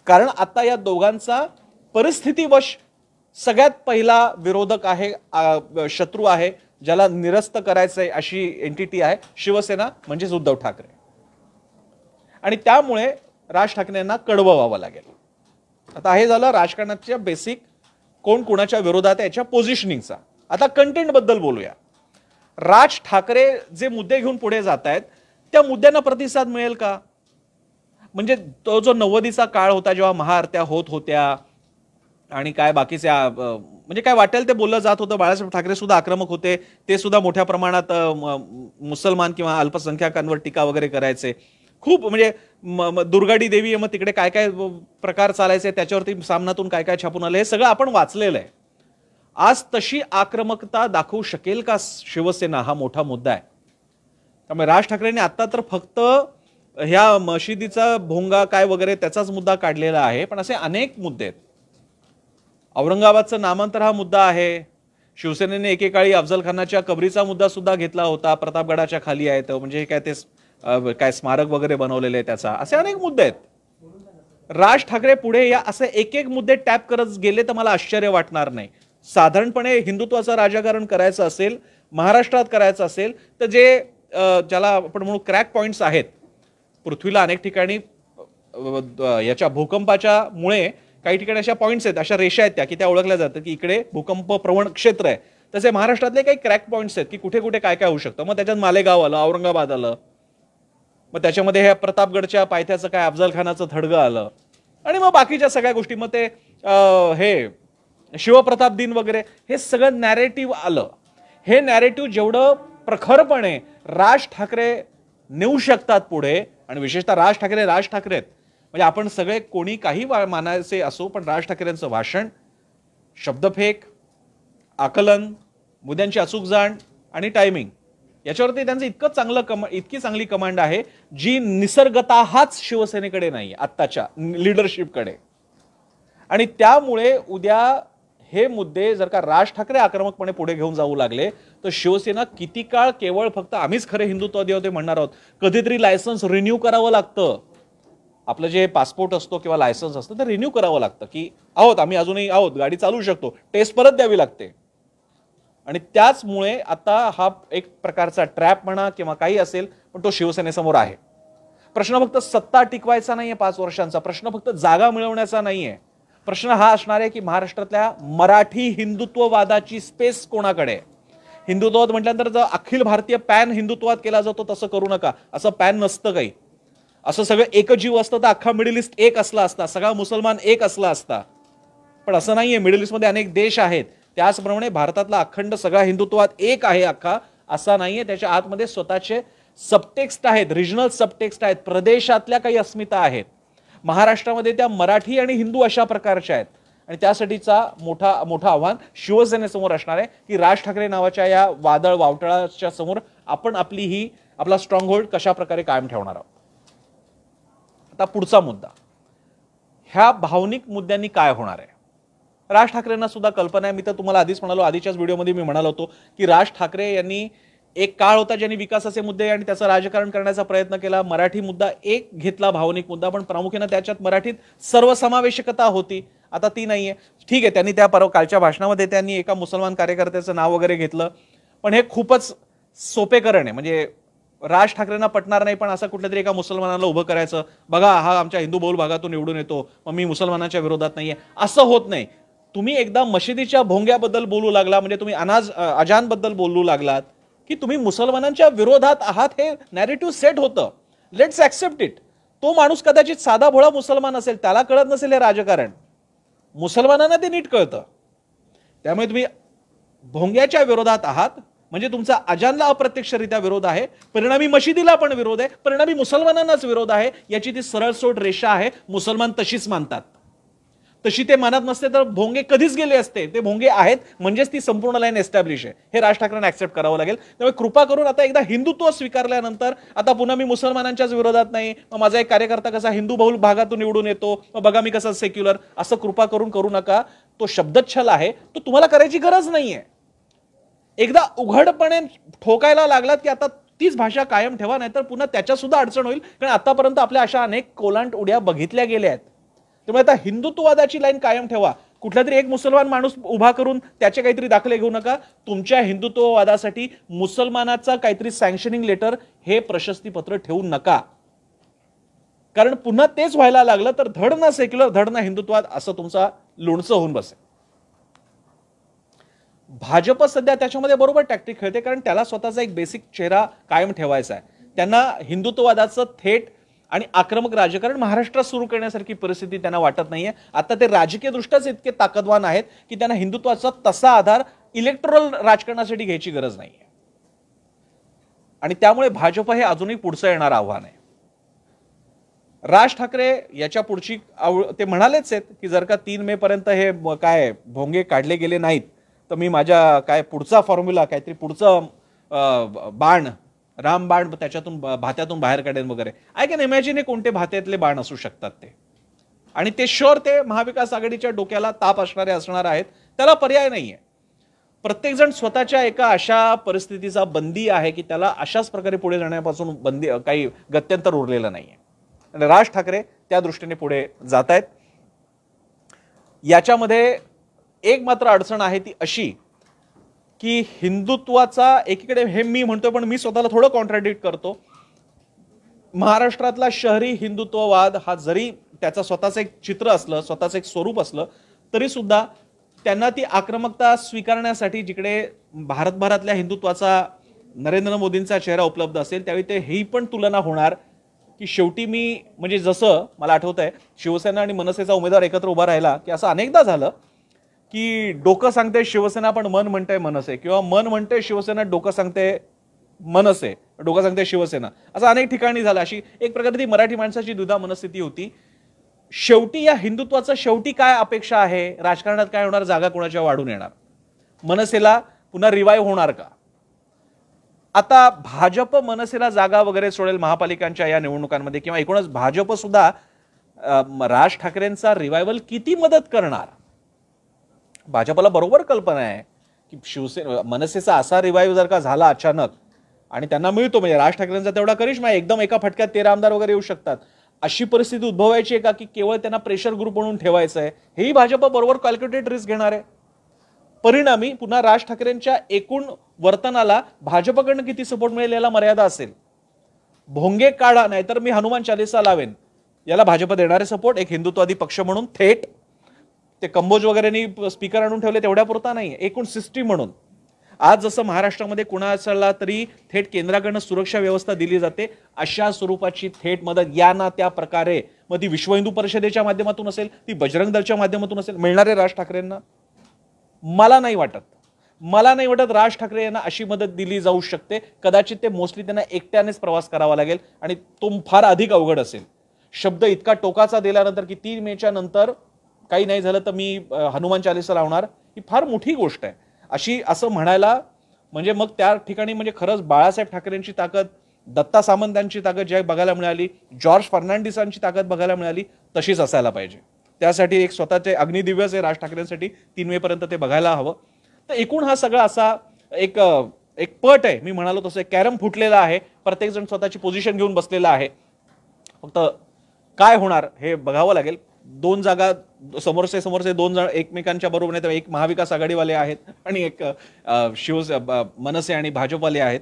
कारण आता या दोघांचा परिस्थितीवश सगळ्यात पहिला विरोधक आहे शत्रू आहे ज्याला निरस्त करायचं आहे अशी एंटिटी आहे शिवसेना म्हणजेच उद्धव ठाकरे आणि त्यामुळे राज ठाकरेंना कडवं व्हावं लागेल आता हे झालं राजकारणाच्या बेसिक कोण कोणाच्या विरोधात याच्या पोझिशनिंगचा आता कंटेंटबद्दल बोलूया राज ठाकरे जे मुद्दे घेऊन पुढे जात आहेत त्या मुद्द्यांना प्रतिसाद मिळेल का म्हणजे तो जो नव्वदीचा काळ होता जेव्हा महाआरत्या होत होत्या आणि काय बाकीचे म्हणजे काय वाटेल ते बोललं जात होतं बाळासाहेब ठाकरे सुद्धा आक्रमक होते ते सुद्धा मोठ्या प्रमाणात मुसलमान किंवा अल्पसंख्याकांवर टीका वगैरे करायचे खूप म्हणजे दुर्गाडी देवी मग तिकडे काय काय प्रकार चालायचे त्याच्यावरती सामनातून काय काय छापून आले हे सगळं आपण वाचलेलं आहे आज तशी आक्रमकता दाखवू शकेल का शिवसेना हा मोठा मुद्दा आहे त्यामुळे राज ठाकरेंनी आता तर फक्त ह्या मशिदीचा भोंगा काय वगैरे त्याचाच मुद्दा काढलेला आहे पण असे अनेक मुद्दे आहेत औरंगाबादचं नामांतर हा मुद्दा आहे शिवसेनेने एकेकाळी अफजल खानाच्या कबरीचा मुद्दा सुद्धा घेतला होता प्रतापगडाच्या खाली आहे तो म्हणजे काय ते काय स्मारक वगैरे बनवलेले त्याचा असे अनेक मुद्दे आहेत राज ठाकरे पुढे या असे एक एक मुद्दे टॅप करत गेले तर मला आश्चर्य वाटणार नाही साधारणपणे हिंदुत्वाचं राजकारण करायचं असेल महाराष्ट्रात करायचं असेल तर जे ज्याला आपण म्हणू क्रॅक पॉईंट्स आहेत पृथ्वीला अनेक ठिकाणी याच्या भूकंपाच्या मुळे काही ठिकाणी अशा पॉईंट्स आहेत अशा रेषा आहेत त्या की त्या ओळखल्या जातात की इकडे भूकंप प्रवण क्षेत्र आहे तसे महाराष्ट्रातले काही क्रॅक पॉईंट्स आहेत की कुठे कुठे काय काय होऊ शकतं मग त्याच्यात मालेगाव आलं औरंगाबाद आलं मग त्याच्यामध्ये ह्या प्रतापगडच्या पायथ्याचं काय अफजल खानाचं थडगं आलं आणि मग बाकीच्या सगळ्या गोष्टी मग ते हे शिवप्रताप दिन वगैरे हे सगळं नॅरेटिव्ह आलं हे नॅरेटिव्ह जेवढं प्रखरपणे राज ठाकरे नेऊ शकतात पुढे आणि विशेषतः राज ठाकरे राज ठाकरे म्हणजे आपण सगळे कोणी काही मानायचे असो पण राज ठाकरेंचं भाषण शब्दफेक आकलन मुद्द्यांची अचूक जाण आणि टायमिंग याच्यावरती त्यांचं इतकं चांगलं कम इतकी चांगली कमांड आहे जी हाच शिवसेनेकडे नाही आत्ताच्या लिडरशिपकडे आणि त्यामुळे उद्या हे मुद्दे जर का राज ठाकरे आक्रमकपणे पुढे घेऊन जाऊ लागले तर शिवसेना किती काळ केवळ फक्त आम्हीच खरे हिंदुत्ववादी होते म्हणणार आहोत कधीतरी लायसन्स रिन्यू करावं लागतं आपलं जे पासपोर्ट असतो किंवा लायसन्स असतं ते रिन्यू करावं लागतं की आहोत आम्ही अजूनही आहोत गाडी चालवू शकतो टेस्ट परत द्यावी लागते आणि त्याचमुळे आता हा एक प्रकारचा ट्रॅप म्हणा किंवा काही असेल पण तो शिवसेनेसमोर आहे प्रश्न फक्त सत्ता टिकवायचा नाही आहे पाच वर्षांचा प्रश्न फक्त जागा मिळवण्याचा नाहीये प्रश्न हा असणार आहे की महाराष्ट्रातल्या मराठी हिंदुत्ववादाची स्पेस कोणाकडे हिंदुत्ववाद म्हटल्यानंतर जर अखिल भारतीय पॅन हिंदुत्ववाद केला जातो तसं करू नका असं पॅन नसतं काही असं सगळं एकजीव असतं तर अख्खा मिडल इस्ट एक असला असता सगळा मुसलमान एक असला असता पण असं आहे मिडल ईस्टमध्ये अनेक देश आहेत त्याचप्रमाणे भारतातला अखंड सगळा हिंदुत्ववाद एक आहे अख्खा असा नाही आहे त्याच्या आतमध्ये स्वतःचे सबटेक्स्ट आहेत रिजनल सबटेक्स्ट आहेत प्रदेशातल्या काही अस्मिता आहेत महाराष्ट्रामध्ये त्या मराठी आणि हिंदू अशा प्रकारच्या आहेत आणि त्यासाठीचा मोठा मोठं आव्हान शिवसेनेसमोर असणार आहे की राज ठाकरे नावाच्या या वादळ वावटळाच्या समोर आपण आपली ही आपला स्ट्रॉंग होल्ड कशा प्रकारे कायम ठेवणार आहोत आता पुढचा मुद्दा ह्या भावनिक मुद्द्यांनी काय होणार आहे राज ठाकरेंना सुद्धा कल्पना आहे मी तर तुम्हाला आधीच म्हणालो आधीच्याच व्हिडिओमध्ये मी म्हणालो होतो की राज ठाकरे यांनी एक काळ होता ज्यांनी विकासाचे मुद्दे आणि त्याचं राजकारण करण्याचा प्रयत्न केला मराठी मुद्दा एक घेतला भावनिक मुद्दा पण प्रामुख्यानं त्याच्यात मराठीत सर्वसमावेशकता होती आता ती नाही आहे ठीक आहे त्यांनी त्या परवा कालच्या भाषणामध्ये त्यांनी एका मुसलमान कार्यकर्त्याचं नाव वगैरे घेतलं पण हे खूपच सोपेकरण आहे म्हणजे राज ठाकरेंना पटणार नाही पण असं कुठल्या तरी एका मुसलमानाला उभं करायचं बघा हा आमच्या हिंदू बहुल भागातून निवडून येतो मग मी मुसलमानाच्या विरोधात नाही आहे असं होत नाही तुम्ही एकदा मशिदीच्या भोंग्याबद्दल बोलू लागला म्हणजे तुम्ही अनाज अजानबद्दल बोलू लागलात की तुम्ही मुसलमानांच्या विरोधात आहात हे नॅरेटिव्ह सेट होतं लेट्स ॲक्सेप्ट इट तो माणूस कदाचित साधा भोळा मुसलमान असेल त्याला कळत नसेल हे राजकारण मुसलमानांना ते नीट कळतं त्यामुळे तुम्ही भोंग्याच्या विरोधात आहात म्हणजे तुमचा अजानला अप्रत्यक्षरित्या विरोध आहे परिणामी मशिदीला पण विरोध आहे परिणामी मुसलमानांनाच विरोध आहे याची ती सरळसोट रेषा आहे मुसलमान तशीच मानतात तशी ते मनात नसते तर भोंगे कधीच गेले असते ते भोंगे आहेत म्हणजेच ती संपूर्ण लाईन एस्टॅब्लिश आहे हे राज ठाकरेंना ऍक्सेप्ट करावं लागेल त्यामुळे कृपा करून आता एकदा हिंदुत्व स्वीकारल्यानंतर आता पुन्हा मी मुसलमानांच्याच विरोधात नाही मग माझा एक कार्यकर्ता कसा हिंदू बहुल भागातून निवडून येतो मग बघा मी कसा सेक्युलर असं कृपा करून करू नका तो शब्दच्छल आहे तो तुम्हाला करायची गरज नाहीये एकदा उघडपणे ठोकायला लागलात की आता तीच भाषा कायम ठेवा नाहीतर पुन्हा त्याच्या सुद्धा अडचण होईल कारण आतापर्यंत आपल्या अशा अनेक कोलांट उड्या बघितल्या गेल्या आहेत त्यामुळे आता हिंदुत्ववादाची लाईन कायम ठेवा कुठला तरी एक मुसलमान माणूस उभा करून त्याचे काहीतरी दाखले घेऊ नका तुमच्या हिंदुत्ववादासाठी मुसलमानाचा काहीतरी सँक्शनिंग लेटर हे प्रशस्तीपत्र ठेवू नका कारण पुन्हा तेच व्हायला लागलं तर धड ना सेक्युलर धड ना हिंदुत्ववाद असं तुमचा लोणचं होऊन बसेल भाजप सध्या त्याच्यामध्ये बरोबर टॅक्टिक खेळते कारण त्याला स्वतःचा एक बेसिक चेहरा कायम ठेवायचा आहे त्यांना हिंदुत्ववादाचं थेट आणि आक्रमक राजकारण महाराष्ट्रात सुरू करण्यासारखी परिस्थिती त्यांना वाटत नाहीये आता ते राजकीयदृष्ट्याच इतके ताकदवान आहेत की त्यांना हिंदुत्वाचा तसा आधार इलेक्ट्रल राजकारणासाठी घ्यायची गरज आहे आणि त्यामुळे भाजप हे अजूनही पुढचं येणारं आव्हान आहे राज ठाकरे याच्या पुढची ते म्हणालेच आहेत की जर का तीन मे पर्यंत हे काय भोंगे काढले गेले नाहीत तर मी माझ्या काय पुढचा फॉर्म्युला काहीतरी पुढचं बाण रामबाण त्याच्यातून भात्यातून बाहेर काढेन वगैरे आय कॅन इमॅजिन हे कोणते भात्यातले बाण असू शकतात ते आणि ते शोर ते महाविकास आघाडीच्या डोक्याला ताप असणारे असणार आहेत त्याला पर्याय नाही आहे प्रत्येकजण स्वतःच्या एका अशा परिस्थितीचा बंदी आहे की त्याला अशाच प्रकारे पुढे जाण्यापासून बंदी काही गत्यंतर उरलेलं नाही आहे आणि राज ठाकरे त्या दृष्टीने पुढे जात आहेत याच्यामध्ये एक मात्र अडचण आहे ती अशी की हिंदुत्वाचा एकीकडे हे मी म्हणतोय पण मी स्वतःला थोडं कॉन्ट्रॅडिक्ट करतो महाराष्ट्रातला शहरी हिंदुत्ववाद हा जरी त्याचा स्वतःचं एक चित्र असलं स्वतःचं एक स्वरूप असलं तरी सुद्धा त्यांना ती आक्रमकता स्वीकारण्यासाठी जिकडे भारतभरातल्या हिंदुत्वाचा नरेंद्र मोदींचा चेहरा उपलब्ध असेल त्यावेळी ते ही पण तुलना होणार की शेवटी मी म्हणजे जसं मला आठवत आहे शिवसेना आणि मनसेचा उमेदवार एकत्र उभा राहिला की असं अनेकदा झालं की डोकं सांगते शिवसेना पण मन म्हणतंय मनसे किंवा मन म्हणते शिवसेना डोकं सांगते मनसे डोकं सांगते शिवसेना असं अनेक ठिकाणी झालं अशी एक प्रकारे ती मराठी माणसाची दुधा मनस्थिती होती शेवटी या हिंदुत्वाचं शेवटी काय अपेक्षा आहे राजकारणात काय होणार जागा कोणाच्या वाढून येणार मनसेला पुन्हा रिवाईव्ह होणार का आता भाजप मनसेला जागा वगैरे सोडेल महापालिकांच्या या निवडणुकांमध्ये किंवा एकूणच भाजप सुद्धा राज ठाकरेंचा रिवायवल किती मदत करणार भाजपाला बरोबर कल्पना आहे की शिवसेना मनसेचा असा रिवाईव्ह जर का झाला अचानक आणि त्यांना मिळतो म्हणजे राज ठाकरेंचा तेवढा करिश्मा एकदम एका फटक्यात तेरा आमदार वगैरे येऊ शकतात अशी परिस्थिती उद्भवायची आहे का की केवळ त्यांना प्रेशर ग्रुप म्हणून ठेवायचं आहे हेही भाजप बरोबर कॅल्क्युलेटेड रिस्क घेणार आहे परिणामी पुन्हा राज ठाकरेंच्या एकूण वर्तनाला भाजपकडनं किती सपोर्ट मिळेल याला मर्यादा असेल भोंगे काढा नाहीतर मी हनुमान चालिसा लावेन याला भाजप देणारे सपोर्ट एक हिंदुत्वादी पक्ष म्हणून थेट ते कंबोज वगैरेनी स्पीकर आणून ठेवले तेवढ्यापुरता नाही एकूण सिस्टीम म्हणून आज जसं महाराष्ट्रामध्ये कुणाला तरी थेट केंद्राकडनं सुरक्षा व्यवस्था दिली जाते अशा स्वरूपाची थेट मदत या ना त्या प्रकारे मग ती विश्व हिंदू परिषदेच्या माध्यमातून असेल ती बजरंग दलच्या माध्यमातून असेल मिळणारे राज ठाकरेंना मला नाही वाटत मला नाही वाटत राज ठाकरे यांना अशी मदत दिली जाऊ शकते कदाचित ते मोस्टली त्यांना एकट्यानेच प्रवास करावा लागेल आणि तो फार अधिक अवघड असेल शब्द इतका टोकाचा दिल्यानंतर की तीन मेच्या नंतर काही नाही झालं तर मी हनुमान चालिसा लावणार ही फार मोठी गोष्ट आहे अशी असं म्हणायला म्हणजे मग त्या ठिकाणी म्हणजे खरंच बाळासाहेब ठाकरेंची ताकद दत्ता सामंतांची ताकद ज्या बघायला मिळाली जॉर्ज फर्नांडिसांची ताकद बघायला मिळाली तशीच असायला पाहिजे त्यासाठी एक स्वतःचे अग्निदिव्यच आहे राज ठाकरेंसाठी तीन वेपर्यंत ते बघायला हवं तर एकूण हा सगळा असा एक एक पट आहे मी म्हणालो तसं कॅरम फुटलेला आहे प्रत्येकजण स्वतःची पोझिशन घेऊन बसलेला आहे फक्त काय होणार हे बघावं लागेल दोन जागा समोरचे समोरचे दोन जण एकमेकांच्या बरोबर नाही तर एक महाविकास आघाडीवाले आहेत आणि एक शिव मनसे आणि भाजपवाले आहेत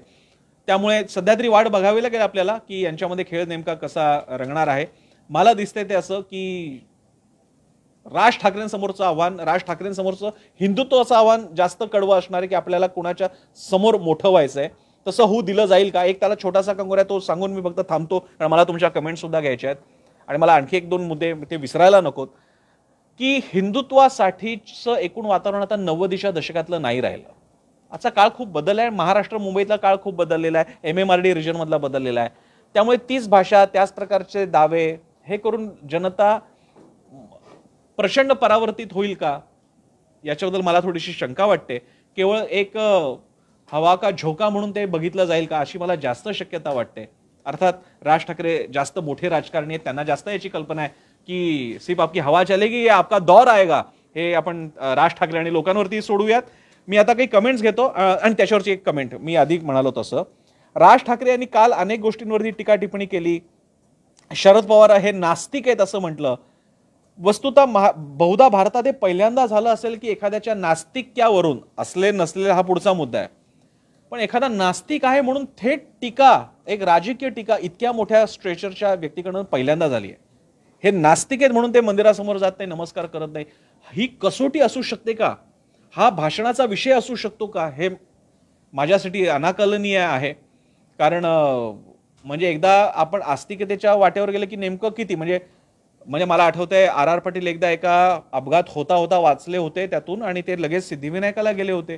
त्यामुळे सध्या तरी वाट बघावी लागेल आपल्याला की यांच्यामध्ये खेळ नेमका कसा रंगणार आहे मला दिसते ते असं की राज ठाकरेंसमोरचं आव्हान राज ठाकरेंसमोरचं हिंदुत्वाचं आव्हान जास्त कडवं असणार आहे की आपल्याला कुणाच्या समोर मोठं व्हायचं आहे तसं होऊ दिलं जाईल का एक त्याला छोटासा कंगोर आहे तो सांगून मी फक्त थांबतो कारण मला तुमच्या कमेंट सुद्धा घ्यायच्या आहेत आणि मला आणखी एक दोन मुद्दे ते विसरायला नकोत की हिंदुत्वासाठीचं एकूण वातावरण आता नव्वदीच्या दशकातलं नाही राहिलं आजचा काळ खूप बदलला आहे महाराष्ट्र मुंबईतला काळ खूप बदललेला आहे एम एम आर डी रिजनमधला बदललेला आहे त्यामुळे तीच भाषा त्याच प्रकारचे दावे हे करून जनता प्रचंड परावर्तित होईल का याच्याबद्दल मला थोडीशी शंका वाटते केवळ एक हवा का झोका म्हणून ते बघितलं जाईल का अशी मला जास्त शक्यता वाटते अर्थात राज ठाकरे जास्त मोठे राजकारणी आहेत त्यांना जास्त याची कल्पना आहे की सिर्फ आपकी हवा चलेगी आपका दौर आएगा हे आपण राज ठाकरे आणि लोकांवरती सोडूयात मी आता काही कमेंट्स घेतो आणि त्याच्यावरची एक कमेंट मी आधी म्हणालो तसं राज ठाकरे यांनी काल अनेक गोष्टींवरती टीका टिप्पणी केली शरद पवार हे नास्तिक आहेत असं म्हटलं वस्तुतः महा बहुधा भारतात हे पहिल्यांदा झालं असेल की एखाद्याच्या नास्तिक्यावरून असले नसले हा पुढचा मुद्दा आहे पण एखादा नास्तिक आहे म्हणून थेट टीका एक राजकीय टीका इतक्या मोठ्या स्ट्रेचरच्या व्यक्तीकडून पहिल्यांदा झाली आहे हे नास्तिक आहेत म्हणून ते मंदिरासमोर जात नाही नमस्कार करत नाही ही कसोटी असू शकते का हा भाषणाचा विषय असू शकतो का हे माझ्यासाठी अनाकलनीय आहे कारण म्हणजे एकदा आपण आस्तिकतेच्या वाटेवर गेलं की नेमकं किती म्हणजे म्हणजे मला आठवतंय आर आर पाटील एकदा एका अपघात होता होता वाचले होते त्यातून आणि ते लगेच सिद्धिविनायकाला गेले होते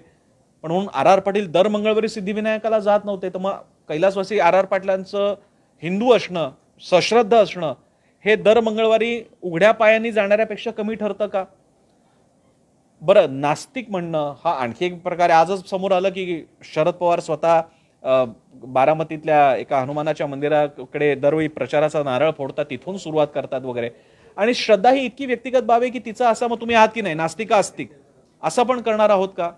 पण म्हणून आर आर पाटील दर मंगळवारी सिद्धिविनायकाला जात नव्हते तर मग कैलासवासी आर आर पाटलांचं हिंदू असणं सश्रद्ध असणं हे दर मंगळवारी उघड्या पायाने जाणाऱ्यापेक्षा कमी ठरतं का बरं नास्तिक म्हणणं हा आणखी एक प्रकारे आजच समोर आलं की शरद पवार स्वतः बारामतीतल्या एका हनुमानाच्या मंदिराकडे दरवेळी प्रचाराचा नारळ फोडतात तिथून सुरुवात करतात वगैरे आणि श्रद्धा ही इतकी व्यक्तिगत बाब आहे की तिचा असा मग तुम्ही आहात की नाही नास्तिक आस्तिक असं पण करणार आहोत का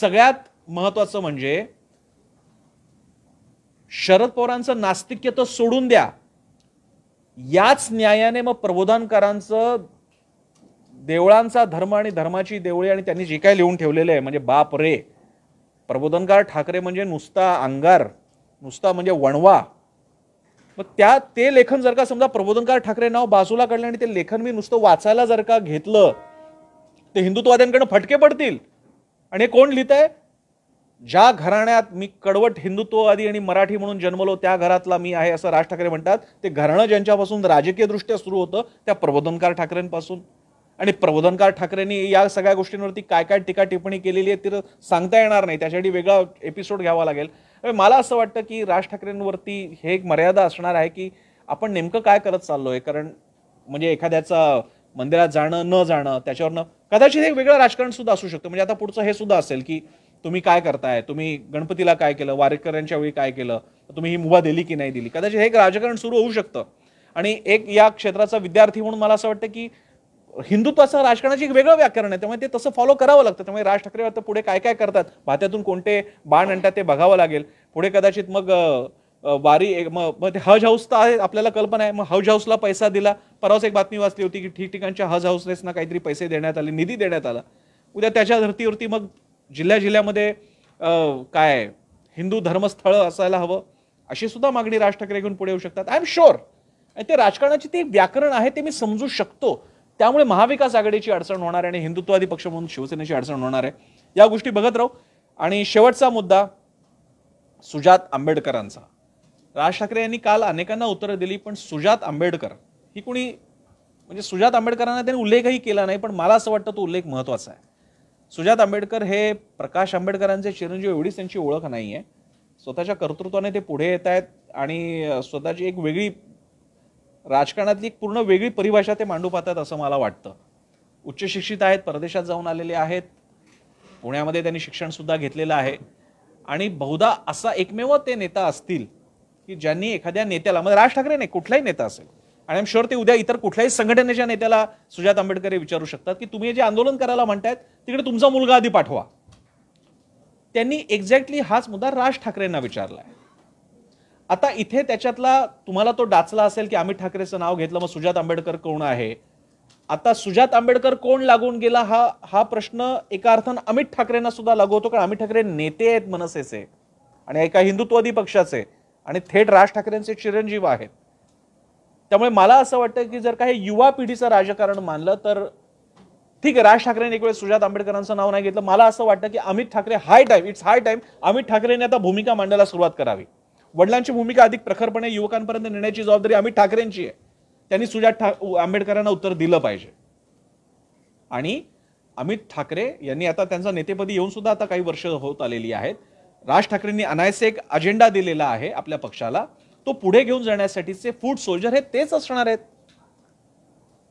सगळ्यात महत्वाचं म्हणजे शरद पवारांचं नास्तिक्य तर सोडून द्या याच न्यायाने मग प्रबोधनकारांचं देवळांचा धर्म आणि धर्माची देवळी आणि त्यांनी जे काय लिहून ठेवलेलं आहे म्हणजे बाप रे प्रबोधनकार ठाकरे म्हणजे नुसता अंगार नुसता म्हणजे वणवा मग त्या ते लेखन जर का समजा प्रबोधनकार ठाकरे नाव बाजूला काढले आणि ते लेखन मी नुसतं वाचायला जर का घेतलं ते हिंदुत्ववाद्यांकडनं फटके पडतील आणि हे कोण लिहित आहे ज्या घराण्यात मी कडवट हिंदुत्ववादी आणि मराठी म्हणून जन्मलो त्या घरातला मी आहे असं राज ठाकरे म्हणतात ते घराणं ज्यांच्यापासून राजकीयदृष्ट्या सुरू होतं त्या प्रबोधनकार ठाकरेंपासून आणि प्रबोधनकार ठाकरेंनी या सगळ्या गोष्टींवरती काय काय टीका टिप्पणी केलेली आहे ती सांगता येणार नाही त्यासाठी वेगळा एपिसोड घ्यावा लागेल मला असं वाटतं की राज ठाकरेंवरती हे एक मर्यादा असणार आहे की आपण नेमकं काय करत चाललो आहे कारण म्हणजे एखाद्याचं मंदिरात जाणं न जाणं त्याच्यावरनं कदाचित एक वेगळं राजकारण सुद्धा असू शकतं म्हणजे आता पुढचं हे सुद्धा असेल की तुम्ही काय करताय तुम्ही गणपतीला काय केलं वारेकऱ्यांच्या वेळी काय केलं तुम्ही ही मुभा दिली की नाही दिली कदाचित हे राजकारण सुरू होऊ शकतं आणि एक या क्षेत्राचा विद्यार्थी म्हणून मला असं वाटतं की हिंदुत्वाचं राजकारणाची एक वेगळं व्याकरण आहे त्यामुळे ते तसं फॉलो करावं लागतं त्यामुळे राज ठाकरे आता पुढे काय काय करतात भात्यातून कोणते बाण आणतात ते बघावं लागेल पुढे कदाचित मग वारी मग ते हज हाऊस तर आहे आपल्याला कल्पना आहे मग हज हाऊसला पैसा दिला परवाच एक बातमी वाचली होती की ठिकठिकाणच्या हज हाऊसनेसना काहीतरी पैसे देण्यात आले निधी देण्यात आला उद्या त्याच्या धर्तीवरती मग जिल्ह्या जिल्ह्यामध्ये काय हिंदू धर्मस्थळ असायला हवं अशी सुद्धा मागणी राज ठाकरे घेऊन पुढे येऊ शकतात आय एम शुअर आणि ते राजकारणाची ते व्याकरण आहे ते मी समजू शकतो त्यामुळे महाविकास आघाडीची अडचण होणार आहे आणि हिंदुत्ववादी पक्ष म्हणून शिवसेनेची अडचण होणार आहे या गोष्टी बघत राहू आणि शेवटचा मुद्दा सुजात आंबेडकरांचा राज ठाकरे यांनी काल अनेकांना उत्तरं दिली पण सुजात आंबेडकर ही कोणी म्हणजे सुजात आंबेडकरांना त्यांनी उल्लेखही केला नाही पण मला असं वाटतं तो उल्लेख महत्त्वाचा आहे सुजात आंबेडकर हे प्रकाश आंबेडकरांचे चिरंजीव एवढीच त्यांची ओळख नाही आहे स्वतःच्या कर्तृत्वाने ते पुढे येत आहेत आणि स्वतःची एक वेगळी राजकारणातली एक पूर्ण वेगळी परिभाषा ते मांडू पाहतात असं मला वाटतं उच्च शिक्षित आहेत परदेशात जाऊन आलेले आहेत पुण्यामध्ये त्यांनी शिक्षणसुद्धा घेतलेलं आहे आणि बहुधा असा एकमेव ते नेता असतील की ज्यांनी एखाद्या नेत्याला म्हणजे राज ठाकरे नाही कुठलाही नेता असेल आणि एम शुअर ते उद्या इतर कुठल्याही संघटनेच्या नेत्याला सुजात आंबेडकर हे विचारू शकतात की तुम्ही जे आंदोलन करायला म्हणतायत तिकडे तुमचा मुलगा आधी पाठवा त्यांनी एक्झॅक्टली हाच मुद्दा राज ठाकरेंना विचारला आता इथे त्याच्यातला तुम्हाला तो डाचला असेल की अमित ठाकरेचं नाव घेतलं मग सुजात आंबेडकर कोण आहे आता सुजात आंबेडकर कोण लागून गेला हा हा प्रश्न एका अर्थानं अमित ठाकरेंना सुद्धा लागू होतो कारण अमित ठाकरे नेते आहेत मनसेचे आणि एका हिंदुत्ववादी पक्षाचे आणि थेट राज ठाकरेंचे चिरंजीव आहेत त्यामुळे मला असं वाटतं की जर काही युवा पिढीचं राजकारण मानलं तर ठीक आहे राज ठाकरेंनी एक वेळेस सुजात आंबेडकरांचं नाव नाही घेतलं मला असं वाटतं की Amit Thackeray high time it's high time Amit ठाकरेंनी आता भूमिका मांडायला सुरुवात करावी वडिलांची भूमिका अधिक प्रखरपणे युवकांपर्यंत नेण्याची जबाबदारी अमित ठाकरेंची आहे त्यांनी सुजात ठा आंबेडकरांना उत्तर दिलं पाहिजे आणि अमित ठाकरे यांनी आता त्यांचा नेतेपदी येऊन सुद्धा आता काही वर्ष होत आलेली आहेत राज ठाकरेंनी अनायसे एक अजेंडा दिलेला आहे आपल्या पक्षाला तो पुढे घेऊन जाण्यासाठीचे फूड सोल्जर हे तेच असणार आहेत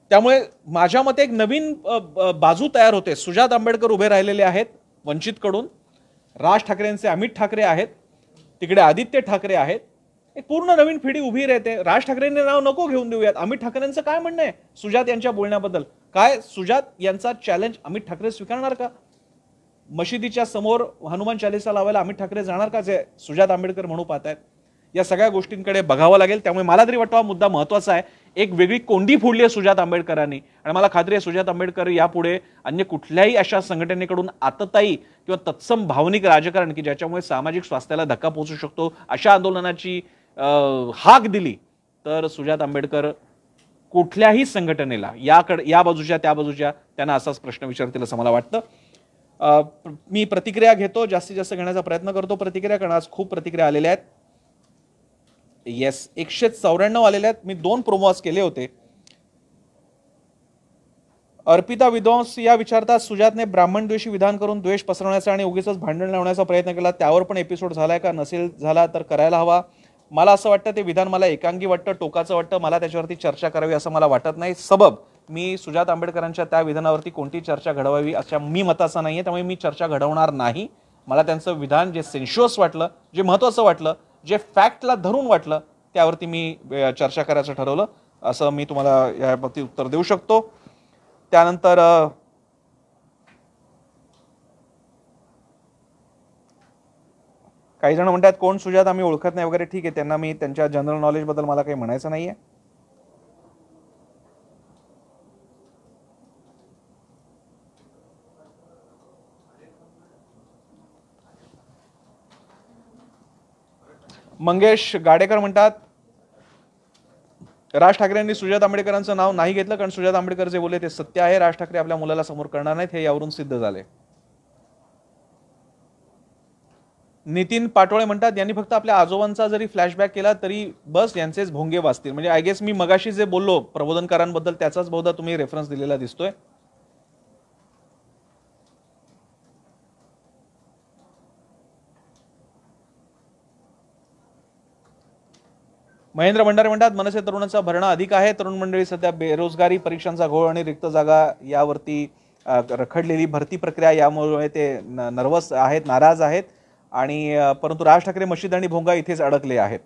त्यामुळे माझ्या मते एक नवीन बाजू तयार होते सुजात आंबेडकर उभे राहिलेले आहेत वंचितकडून राज ठाकरेंचे अमित ठाकरे आहेत तिकडे आदित्य ठाकरे आहेत एक पूर्ण नवीन पिढी उभी राहते राज ठाकरेंनी नाव नको घेऊन देऊयात अमित ठाकरेंचं काय म्हणणं आहे सुजात यांच्या बोलण्याबद्दल काय सुजात यांचा चॅलेंज अमित ठाकरे स्वीकारणार का मशिदीच्या समोर हनुमान चालिसा लावायला अमित ठाकरे जाणार का जे सुजात आंबेडकर म्हणू पाहतायत या सगळ्या गोष्टींकडे बघावं लागेल त्यामुळे मला तरी वाटतं हा मुद्दा महत्त्वाचा आहे एक वेगळी कोंडी फोडली आहे सुजात आंबेडकरांनी आणि मला खात्री आहे सुजात आंबेडकर यापुढे अन्य कुठल्याही अशा संघटनेकडून आतताई किंवा तत्सम भावनिक राजकारण की ज्याच्यामुळे सामाजिक स्वास्थ्याला धक्का पोहोचू शकतो अशा आंदोलनाची हाक दिली तर सुजात आंबेडकर कुठल्याही संघटनेला याकडे या बाजूच्या त्या बाजूच्या त्यांना असाच प्रश्न विचारतील असं मला वाटतं मी प्रतिक्रिया घेतो जास्तीत जास्त घेण्याचा प्रयत्न करतो प्रतिक्रिया कारण आज खूप प्रतिक्रिया आलेल्या आहेत येस एकशे चौऱ्याण्णव आलेले आहेत मी दोन प्रोमोज केले होते अर्पिता विद्वांस या विचारतात सुजातने ब्राह्मण द्वेषी विधान करून द्वेष पसरवण्याचा आणि उगीच भांडण लावण्याचा प्रयत्न केला त्यावर पण एपिसोड झालाय का नसेल झाला तर करायला हवा मला असं वाटतं ते विधान मला एकांगी वाटतं टोकाचं वाटतं मला त्याच्यावरती चर्चा करावी असं मला वाटत नाही सबब मी सुजात आंबेडकरांच्या त्या विधानावरती कोणती चर्चा घडवावी अशा मी मताचा नाही आहे त्यामुळे मी चर्चा घडवणार नाही मला त्यांचं विधान जे सेन्शुअस वाटलं जे महत्त्वाचं वाटलं जे फॅक्टला धरून वाटलं त्यावरती मी चर्चा करायचं ठरवलं असं मी तुम्हाला याबाबतीत उत्तर देऊ शकतो त्यानंतर काही जण म्हणतात कोण सुजात आम्ही ओळखत नाही वगैरे ठीक आहे त्यांना मी त्यांच्या जनरल नॉलेजबद्दल मला काही म्हणायचं नाही आहे मंगेश गाडेकर म्हणतात राज ठाकरे यांनी सुजात आंबेडकरांचं नाव नाही घेतलं कारण सुजात आंबेडकर जे बोलले ते सत्य आहे राज ठाकरे आपल्या मुलाला समोर करणार नाहीत हे यावरून सिद्ध झाले नितीन पाटोळे म्हणतात यांनी फक्त आपल्या आजोबांचा जरी फ्लॅशबॅक केला तरी बस यांचेच भोंगे वाचतील म्हणजे आय गेस मी मगाशी जे बोललो प्रबोधनकारांबद्दल त्याचाच बहुधा तुम्ही रेफरन्स दिलेला दिसतोय महेंद्र भंडारे म्हणतात मनसे तरुणांचा भरणा अधिक आहे तरुण मंडळी सध्या बेरोजगारी परीक्षांचा घोळ आणि रिक्त जागा यावरती रखडलेली भरती प्रक्रिया यामुळे ते नर्वस आहेत नाराज आहेत आणि परंतु राज ठाकरे मशीद आणि भोंगा इथेच अडकले आहेत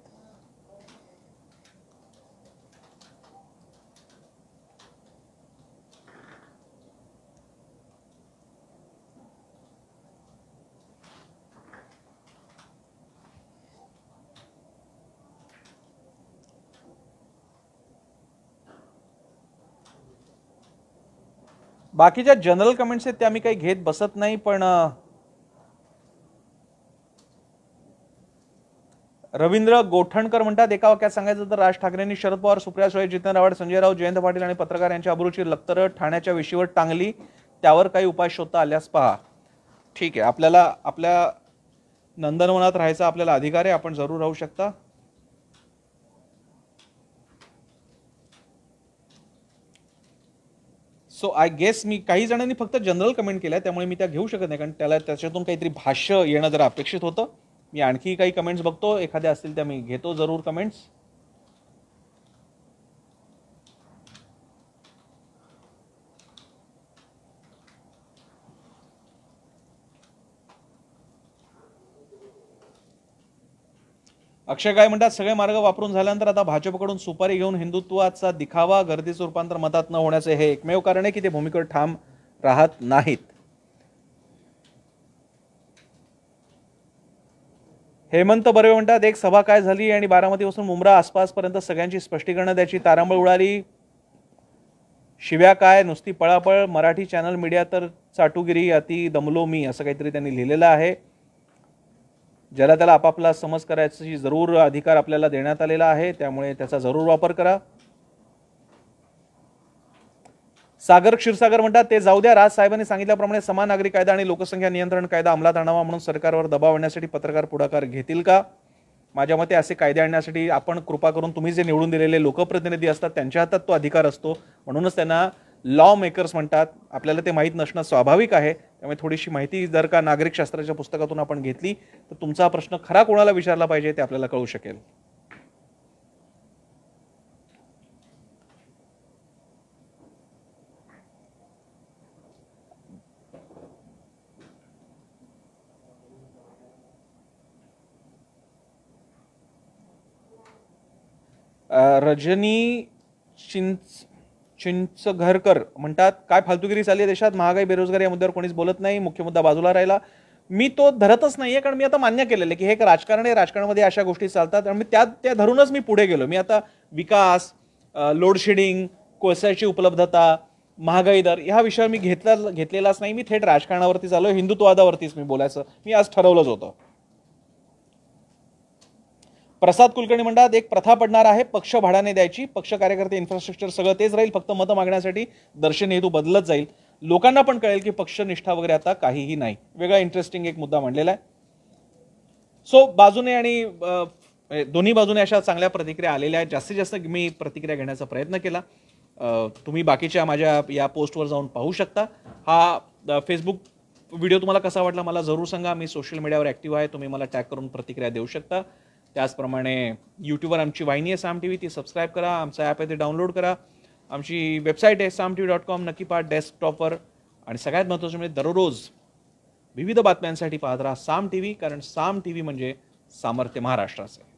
बाकीच्या जनरल कमेंट्स आहेत त्या मी काही घेत बसत नाही पण रवींद्र गोठणकर म्हणतात एका वाक्यात सांगायचं तर राज ठाकरेंनी शरद पवार सुप्रिया सुळे जितेंद्र आव्हाड संजय राव जयंत पाटील आणि पत्रकार यांच्या अभिरुची लक्तर ठाण्याच्या विषयीवर टांगली त्यावर काही उपाय शोधता आल्यास पहा ठीक आहे आपल्याला आपल्या नंदनवनात राहायचा आपल्याला अधिकार आहे आपण जरूर राहू शकता सो आय गेस मी काही जणांनी फक्त जनरल कमेंट केल्या त्यामुळे मी त्या घेऊ शकत नाही कारण त्याला त्याच्यातून काहीतरी भाष्य येणं जरा अपेक्षित होतं मी आणखी काही कमेंट्स बघतो एखाद्या असतील त्या मी घेतो जरूर कमेंट्स अक्षय काय म्हणतात सगळे मार्ग वापरून झाल्यानंतर आता भाजपकडून सुपारी घेऊन हिंदुत्वाचा दिखावा गर्दीचं रूपांतर मतात न होण्याचे हे एकमेव कारण आहे की ते भूमिकेवर ठाम राहत नाहीत हेमंत बर्वे म्हणतात एक सभा काय झाली आणि बारामतीपासून मुंब्रा आसपासपर्यंत सगळ्यांची स्पष्टीकरणं द्यायची तारांबळ उडाली शिव्या काय नुसती पळापळ मराठी चॅनल मीडिया तर चाटुगिरी अति दमलो मी असं काहीतरी त्यांनी लिहिलेलं आहे ज्याला त्याला आपापला समज करायची जरूर अधिकार आपल्याला देण्यात आलेला आहे त्यामुळे त्याचा जरूर वापर करा सागर क्षीरसागर म्हणतात ते जाऊ द्या राज साहेबांनी सांगितल्याप्रमाणे समान नागरिक कायदा आणि लोकसंख्या नियंत्रण कायदा अंमलात आणावा म्हणून सरकारवर दबाव आणण्यासाठी पत्रकार पुढाकार घेतील का माझ्या मते असे कायदे आणण्यासाठी आपण कृपा करून तुम्ही जे निवडून दिलेले लोकप्रतिनिधी असतात त्यांच्या हातात तो अधिकार असतो म्हणूनच त्यांना लॉ मेकर्स म्हणतात आपल्याला ते माहीत नसणं स्वाभाविक आहे त्यामुळे थोडीशी माहिती जर का नागरिक नागरिकशास्त्राच्या पुस्तकातून आपण घेतली तर तुमचा प्रश्न खरा कोणाला विचारला पाहिजे ते आपल्याला कळू शकेल रजनी चिंच चिंच घरकर म्हणतात काय फालतुगिरी चालली आहे देशात महागाई बेरोजगारी या मुद्द्यावर कोणीच बोलत नाही मुख्य मुद्दा बाजूला राहिला मी तो धरतच नाही आहे कारण मी आता मान्य केलेलं की हे एक राजकारण आहे राजकारणामध्ये अशा गोष्टी चालतात आणि मी त्या त्या धरूनच मी पुढे गेलो मी आता विकास लोडशेडिंग कोळसाची उपलब्धता महागाई दर ह्या विषयावर मी घेतला घेतलेलाच नाही मी थेट राजकारणावरतीच आलो हिंदुत्ववादावरतीच मी बोलायचं मी आज ठरवलंच होतं प्रसाद कुलकर्णी म्हणतात एक प्रथा पडणार आहे पक्ष भाड्याने द्यायची पक्ष कार्यकर्ते इन्फ्रास्ट्रक्चर सगळं तेच राहील फक्त मतं मागण्यासाठी दर्शन हेतू बदलत जाईल लोकांना पण कळेल की पक्ष निष्ठा वगैरे आता काहीही नाही वेगळा इंटरेस्टिंग एक मुद्दा मांडलेला आहे सो बाजूने आणि दोन्ही बाजूने अशा चांगल्या प्रतिक्रिया आलेल्या आहेत जास्तीत जास्त मी प्रतिक्रिया घेण्याचा प्रयत्न केला तुम्ही बाकीच्या माझ्या या पोस्टवर जाऊन पाहू शकता हा फेसबुक व्हिडिओ तुम्हाला कसा वाटला मला जरूर सांगा मी सोशल मीडियावर ॲक्टिव्ह आहे तुम्ही मला टॅग करून प्रतिक्रिया देऊ शकता त्याचप्रमाणे यूट्यूबवर आमची वाहिनी आहे साम टी व्ही ती सबस्क्राईब करा आमचं ॲप आहे ते डाउनलोड करा आमची वेबसाईट आहे Saam T V dot com नक्की पहा डेस्कटॉपवर आणि सगळ्यात महत्त्वाचं म्हणजे दररोज विविध बातम्यांसाठी पाहत राहा साम टी व्ही कारण साम टी व्ही म्हणजे सामर्थ्य महाराष्ट्राचं